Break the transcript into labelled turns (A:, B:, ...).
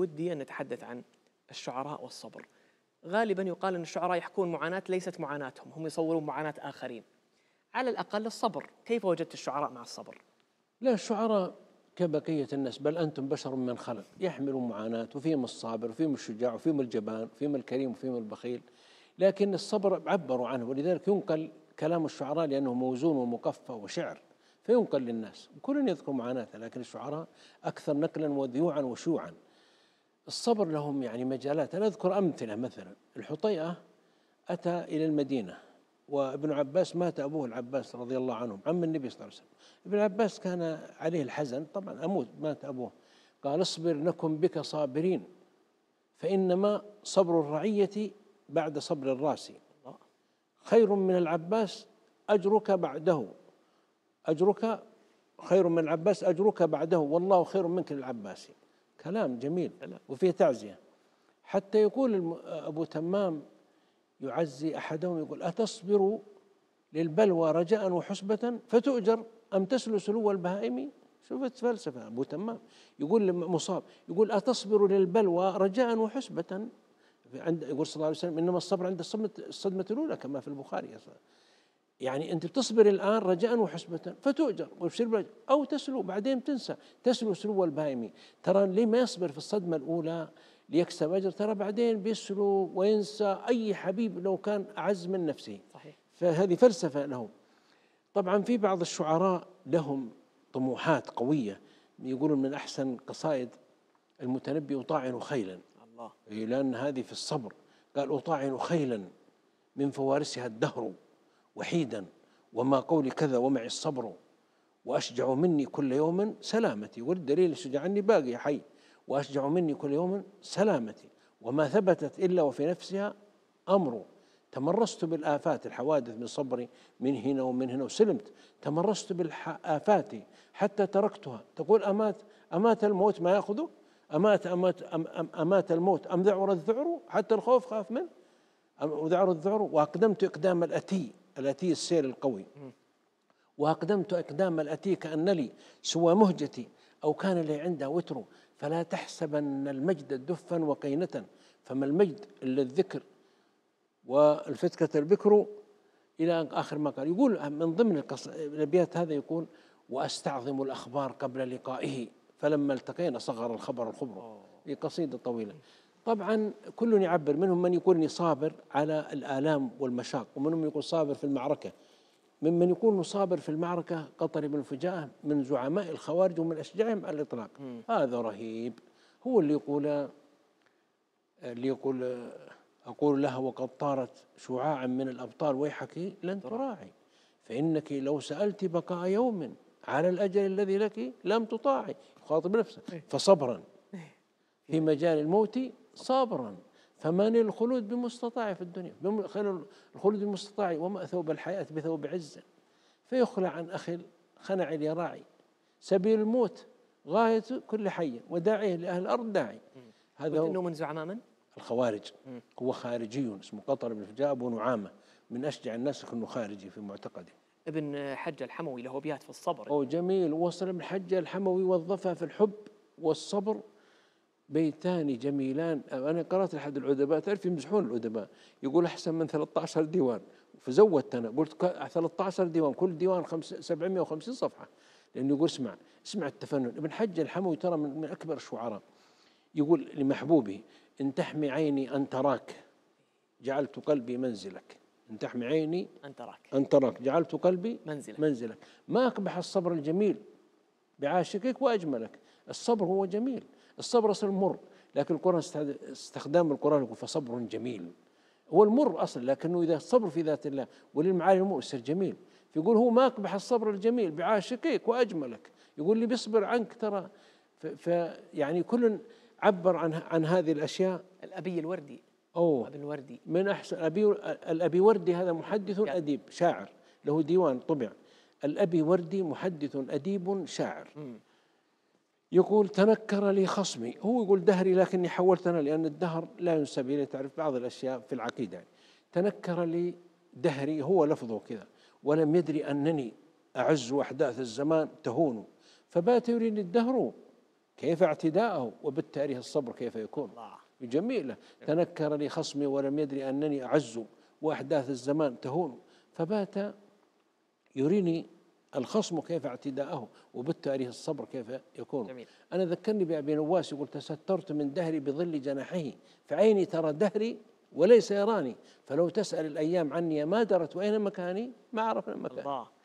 A: ودي أن نتحدث عن الشعراء والصبر غالبا يقال أن الشعراء يحكون معاناة ليست معاناتهم هم يصورون معاناة آخرين على الأقل الصبر كيف وجدت الشعراء مع الصبر؟ لا الشعراء كبقية الناس بل أنتم بشر من خلق يحملون معاناة وفيهم الصابر وفيهم الشجاع وفيهم الجبان وفيهم الكريم وفيهم البخيل لكن الصبر عبروا عنه ولذلك ينقل كلام الشعراء لأنه موزون ومقفى وشعر فينقل للناس كل يذكر معاناته لكن الشعراء أكثر نقلا وذيوعا وشيوعا الصبر لهم يعني مجالات أنا أذكر أمثلة مثلا الحطيئة أتى إلى المدينة وابن عباس مات أبوه العباس رضي الله عنهم عم النبي صلى الله عليه وسلم ابن عباس كان عليه الحزن طبعا أموت مات أبوه قال اصبر نكن بك صابرين فإنما صبر الرعية بعد صبر الراس خير من العباس أجرك بعده أجرك خير من العباس أجرك بعده والله خير منك للعباس كلام جميل وفيه تعزية حتى يقول أبو تمام يعزي أحدهم يقول أتصبر للبلوى رجاء وحسبة فتؤجر أم تسلو سلو البهائم شوف الفلسفه أبو تمام يقول مصاب يقول أتصبر للبلوى رجاء وحسبة عند يقول صلى الله عليه وسلم إنما الصبر عند الصدمة, الصدمة الأولى كما في البخاري يعني أنت بتصبر الآن رجاء وحسبة فتؤجر وابشر أو تسلو بعدين تنسى تسلو سلو البايمي ترى اللي ما يصبر في الصدمة الأولى ليكسب أجر ترى بعدين بيسلو وينسى أي حبيب لو كان أعز من نفسه صحيح فهذه فلسفة لهم طبعا في بعض الشعراء لهم طموحات قوية يقولون من أحسن قصائد المتنبي أطاعن خيلا الله إيه، لأن هذه في الصبر قال أطاعن خيلا من فوارسها الدهر وحيدا وما قولي كذا ومعي الصبر وأشجع مني كل يوم سلامتي والدليل الشجاع عني باقي حي وأشجع مني كل يوم سلامتي وما ثبتت إلا وفي نفسها أمر تمرست بالآفات الحوادث من صبري من هنا ومن هنا وسلمت تمرست بالآفات حتى تركتها تقول أمات أمات الموت ما يأخذه أمات أمات أم أمات الموت أم ذعر الذعر حتى الخوف خاف منه أم ذعر الذعر وأقدمت إقدام الأتي الأتي السيل القوي وأقدمت أقدام الأتي كأن لي سوى مهجتي أو كان لي عندها وتر فلا تحسبن المجد دفا وقينة فما المجد إلا الذكر والفتكة البكر إلى آخر ما قال يقول من ضمن الأبيات هذا يقول وأستعظم الأخبار قبل لقائه فلما التقينا صغر الخبر الخبر في قصيدة طويلة طبعا كل يعبر منهم من اني صابر على الآلام والمشاق ومنهم من يقول صابر في المعركة ممن يكون صابر في المعركة قطر بن فجاة من زعماء الخوارج ومن أشجعهم على الإطلاق م. هذا رهيب هو اللي يقول اللي يقول أقول لها وقد طارت شعاعا من الأبطال ويحك لن تراعي فإنك لو سألت بقاء يوم على الأجل الذي لك لم تطاعي يخاطب نفسه إيه. فصبرا إيه. في مجال الموت صابرا فمن الخلود بمستطاع في الدنيا خير الخلود بمستطاع وما ثوب الحياة بثوب عزة فيخلع عن أخي خنع اليراعي سبيل الموت غاية كل حي وداعيه لأهل الأرض داعي هذا هو من زعماء من؟ الخوارج هو خارجي اسمه قطر بن فجاء أبو نعامة من أشجع الناس أنه خارجي في معتقده ابن حجة الحموي له أبيات في الصبر أو جميل وصل ابن حجة الحموي وظفها في الحب والصبر بيتان جميلان أنا قرأت أحد الأدباء تعرف يمزحون الأدباء يقول أحسن من 13 ديوان فزودت أنا قلت 13 ديوان كل ديوان 750 صفحة لأنه يقول اسمع اسمع التفنن ابن حجه الحموي ترى من, من أكبر الشعراء يقول لمحبوبي إن تحمي عيني أن تراك جعلت قلبي منزلك إن تحمي عيني أن تراك أن تراك جعلت قلبي منزلك منزلك ما أقبح الصبر الجميل بعاشقك وأجملك الصبر هو جميل الصبر اصلا مر لكن القران استخدام القران يقول فصبر جميل هو المر اصلا لكنه اذا الصبر في ذات الله وللمعالي المؤسر جميل فيقول هو ما اقبح الصبر الجميل بعاشقيك واجملك يقول لي بيصبر عنك ترى فيعني كل عبر عن عن هذه الاشياء الابي الوردي اوه ابي الوردي من احسن ابي الابي وردي هذا محدث يعني اديب شاعر له ديوان طبع الابي وردي محدث اديب شاعر مم. يقول تنكر لي خصمي هو يقول دهري لكني حولت أنا لأن الدهر لا ينسب إليه تعرف بعض الأشياء في العقيدة يعني. تنكر لي دهري هو لفظه كذا ولم يدري أنني أعز أحداث الزمان تهون فبات يريني الدهر كيف اعتداءه وبالتاريخ الصبر كيف يكون جميلة تنكر لي خصمي ولم يدري أنني أعز وأحداث الزمان تهون فبات يريني الخصم كيف اعتداءه وبالتاريخ الصبر كيف يكون جميل. أنا ذكرني بأبي نواس يقول تسترت من دهري بظل جناحه فعيني ترى دهري وليس يراني فلو تسأل الأيام عني ما درت وأين مكاني ما عرفنا مكاني الله.